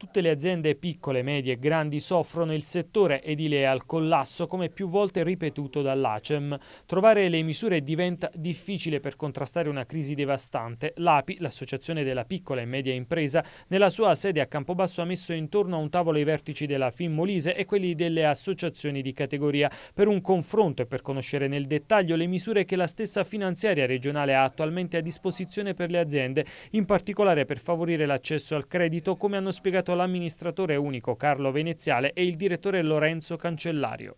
Tutte le aziende piccole, medie e grandi soffrono il settore edile al collasso come più volte ripetuto dall'ACEM. Trovare le misure diventa difficile per contrastare una crisi devastante. L'API, l'associazione della piccola e media impresa, nella sua sede a Campobasso ha messo intorno a un tavolo i vertici della Molise e quelli delle associazioni di categoria per un confronto e per conoscere nel dettaglio le misure che la stessa finanziaria regionale ha attualmente a disposizione per le aziende, in particolare per favorire l'accesso al credito come hanno spiegato l'amministratore unico Carlo Veneziale e il direttore Lorenzo Cancellario.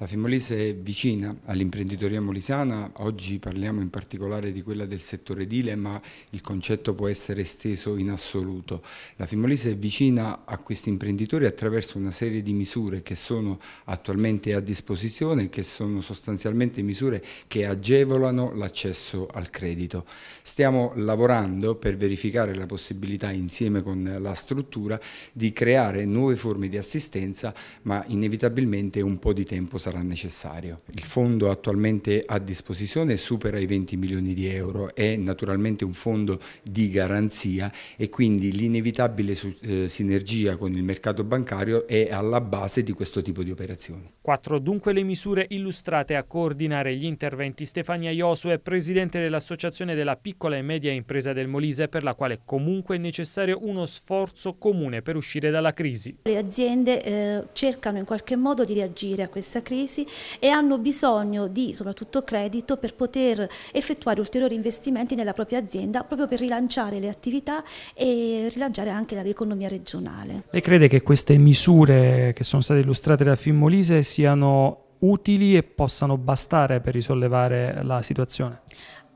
La Fimolise è vicina all'imprenditoria molisana, oggi parliamo in particolare di quella del settore edile, ma il concetto può essere esteso in assoluto. La Fimolise è vicina a questi imprenditori attraverso una serie di misure che sono attualmente a disposizione, che sono sostanzialmente misure che agevolano l'accesso al credito. Stiamo lavorando per verificare la possibilità insieme con la struttura di creare nuove forme di assistenza, ma inevitabilmente un po' di tempo sarà sarà necessario. Il fondo attualmente a disposizione supera i 20 milioni di euro, è naturalmente un fondo di garanzia e quindi l'inevitabile eh, sinergia con il mercato bancario è alla base di questo tipo di operazioni. Quattro dunque le misure illustrate a coordinare gli interventi Stefania Iosu è presidente dell'Associazione della Piccola e Media Impresa del Molise per la quale comunque è necessario uno sforzo comune per uscire dalla crisi. Le aziende eh, cercano in qualche modo di reagire a questa crisi paesi e hanno bisogno di soprattutto credito per poter effettuare ulteriori investimenti nella propria azienda proprio per rilanciare le attività e rilanciare anche l'economia regionale. Lei crede che queste misure che sono state illustrate da Fimmolise siano utili e possano bastare per risollevare la situazione?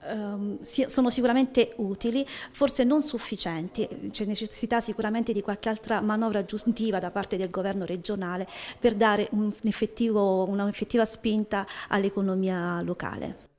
Ehm, sono sicuramente utili, forse non sufficienti, c'è necessità sicuramente di qualche altra manovra aggiuntiva da parte del governo regionale per dare un'effettiva spinta all'economia locale.